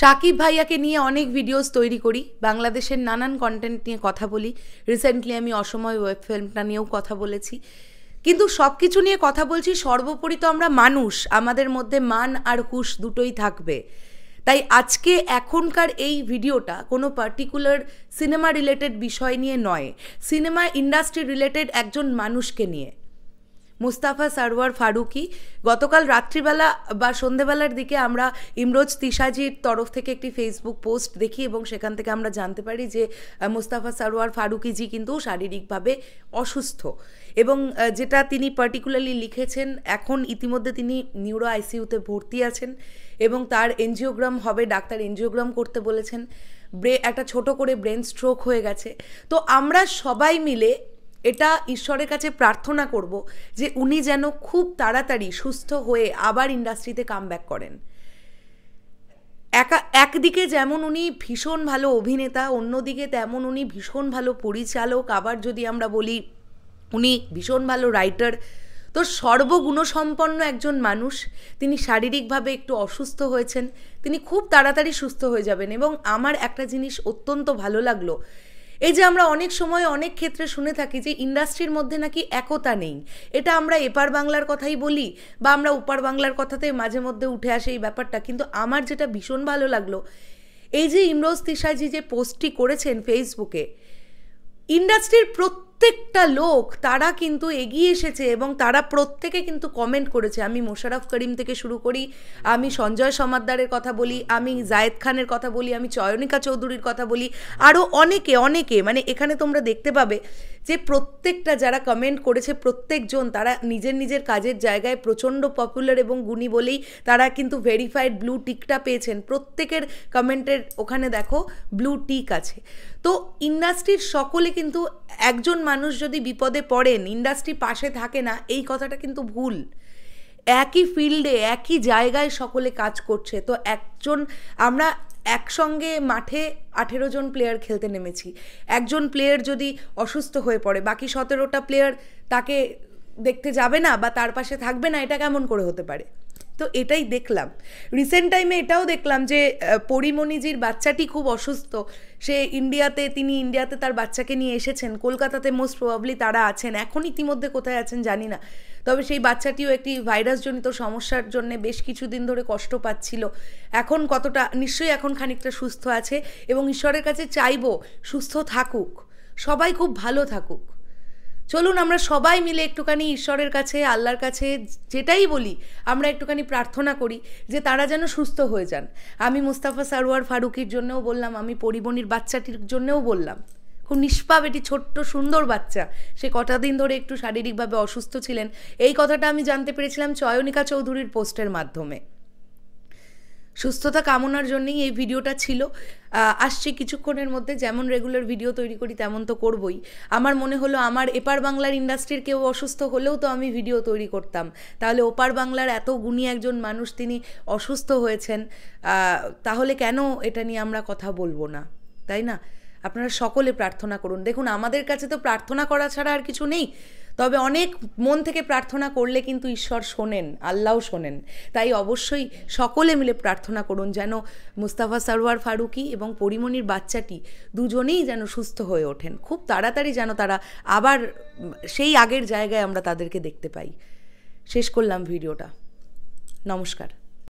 শাকিব ভাইয়াকে নিয়ে অনেক ভিডিওস তৈরি করি বাংলাদেশের নানান কন্টেন্ট নিয়ে কথা বলি রিসেন্টলি আমি অসময় ওয়েব ফিল্মটা নিয়েও কথা বলেছি কিন্তু সব কিছু নিয়ে কথা বলছি সর্বোপরি তো আমরা মানুষ আমাদের মধ্যে মান আর হুশ দুটোই থাকবে তাই আজকে এখনকার এই ভিডিওটা কোনো পার্টিকুলার সিনেমা রিলেটেড বিষয় নিয়ে নয় সিনেমা ইন্ডাস্ট্রি রিলেটেড একজন মানুষকে নিয়ে মুস্তাফা সারওয়ার ফারুকি গতকাল রাত্রিবেলা বা সন্ধেবেলার দিকে আমরা ইমরোজ তিশাজির তরফ থেকে একটি ফেসবুক পোস্ট দেখি এবং সেখান থেকে আমরা জানতে পারি যে মুস্তাফা সারোয়ার ফারুকিজি কিন্তু শারীরিকভাবে অসুস্থ এবং যেটা তিনি পার্টিকুলারলি লিখেছেন এখন ইতিমধ্যে তিনি নিউরো আইসিউতে ভর্তি আছেন এবং তার এনজিওগ্রাম হবে ডাক্তার এনজিওগ্রাম করতে বলেছেন ব্রে একটা ছোট করে ব্রেন স্ট্রোক হয়ে গেছে তো আমরা সবাই মিলে এটা ঈশ্বরের কাছে প্রার্থনা করব যে উনি যেন খুব তাড়াতাড়ি সুস্থ হয়ে আবার ইন্ডাস্ট্রিতে কাম ব্যাক করেন একা একদিকে যেমন উনি ভীষণ ভালো অভিনেতা অন্যদিকে তেমন উনি ভীষণ ভালো পরিচালক আবার যদি আমরা বলি উনি ভীষণ ভালো রাইটার তো সর্বগুণসম্পন্ন একজন মানুষ তিনি শারীরিকভাবে একটু অসুস্থ হয়েছেন তিনি খুব তাড়াতাড়ি সুস্থ হয়ে যাবেন এবং আমার একটা জিনিস অত্যন্ত ভালো লাগলো এই যে আমরা অনেক সময় অনেক ক্ষেত্রে শুনে থাকি যে ইন্ডাস্ট্রির মধ্যে নাকি একতা নেই এটা আমরা এপার বাংলার কথাই বলি বা আমরা ওপার বাংলার কথাতে মাঝে মধ্যে উঠে আসে এই ব্যাপারটা কিন্তু আমার যেটা ভীষণ ভালো লাগলো এই যে ইমরোজ তিশাজি যে পোস্টটি করেছেন ফেসবুকে ইন্ডাস্ট্রির প্রত্যেক প্রত্যেকটা লোক তারা কিন্তু এগিয়ে এসেছে এবং তারা প্রত্যেকে কিন্তু কমেন্ট করেছে আমি মোশারফ করিম থেকে শুরু করি আমি সঞ্জয় সমাদ্দারের কথা বলি আমি জায়েদ খানের কথা বলি আমি চয়নিকা চৌধুরীর কথা বলি আরও অনেকে অনেকে মানে এখানে তোমরা দেখতে পাবে যে প্রত্যেকটা যারা কমেন্ট করেছে প্রত্যেকজন তারা নিজের নিজের কাজের জায়গায় প্রচণ্ড পপুলার এবং গুণী বলেই তারা কিন্তু ভেরিফাইড ব্লু টিকটা পেয়েছেন প্রত্যেকের কমেন্টের ওখানে দেখো ব্লু টিক আছে তো ইন্ডাস্ট্রির সকলে কিন্তু একজন মানুষ যদি বিপদে পড়েন ইন্ডাস্ট্রি পাশে থাকে না এই কথাটা কিন্তু ভুল একই ফিল্ডে একই জায়গায় সকলে কাজ করছে তো একজন আমরা একসঙ্গে মাঠে আঠেরো জন প্লেয়ার খেলতে নেমেছি একজন প্লেয়ার যদি অসুস্থ হয়ে পড়ে বাকি সতেরোটা প্লেয়ার তাকে দেখতে যাবে না বা তার পাশে থাকবে না এটা কেমন করে হতে পারে তো এটাই দেখলাম রিসেন্ট টাইমে এটাও দেখলাম যে পরিমণিজির বাচ্চাটি খুব অসুস্থ সে ইন্ডিয়াতে তিনি ইন্ডিয়াতে তার বাচ্চাকে নিয়ে এসেছেন কলকাতাতে মোস্ট প্রবাবলি তারা আছেন এখন ইতিমধ্যে কোথায় আছেন জানি না তবে সেই বাচ্চাটিও একটি ভাইরাসজনিত সমস্যার জন্য বেশ কিছুদিন ধরে কষ্ট পাচ্ছিল এখন কতটা নিশ্চয়ই এখন খানিকটা সুস্থ আছে এবং ঈশ্বরের কাছে চাইব সুস্থ থাকুক সবাই খুব ভালো থাকুক চলুন আমরা সবাই মিলে একটুখানি ঈশ্বরের কাছে আল্লাহর কাছে যেটাই বলি আমরা একটুখানি প্রার্থনা করি যে তারা যেন সুস্থ হয়ে যান আমি মুস্তাফা সারোয়ার ফারুকির জন্যও বললাম আমি পরিবনির বাচ্চাটির জন্যও বললাম খুব নিষ্পাপ এটি ছোট্ট সুন্দর বাচ্চা সে কটা দিন ধরে একটু শারীরিকভাবে অসুস্থ ছিলেন এই কথাটা আমি জানতে পেরেছিলাম চয়নিকা চৌধুরীর পোস্টের মাধ্যমে সুস্থতা কামনার জন্যেই এই ভিডিওটা ছিল আসছি কিছুক্ষণের মধ্যে যেমন রেগুলার ভিডিও তৈরি করি তেমন তো করবই আমার মনে হলো আমার এপার বাংলার ইন্ডাস্ট্রির কেউ অসুস্থ হলেও তো আমি ভিডিও তৈরি করতাম তাহলে ওপার বাংলার এত গুণী একজন মানুষ তিনি অসুস্থ হয়েছেন তাহলে কেন এটা নিয়ে আমরা কথা বলবো না তাই না আপনারা সকলে প্রার্থনা করুন দেখুন আমাদের কাছে তো প্রার্থনা করা ছাড়া আর কিছু নেই তবে অনেক মন থেকে প্রার্থনা করলে কিন্তু ঈশ্বর শোনেন আল্লাহও শোনেন তাই অবশ্যই সকলে মিলে প্রার্থনা করুন যেন মুস্তাফা সারোয়ার ফারুকি এবং পরিমণির বাচ্চাটি দুজনেই যেন সুস্থ হয়ে ওঠেন খুব তাড়াতাড়ি যেন তারা আবার সেই আগের জায়গায় আমরা তাদেরকে দেখতে পাই শেষ করলাম ভিডিওটা নমস্কার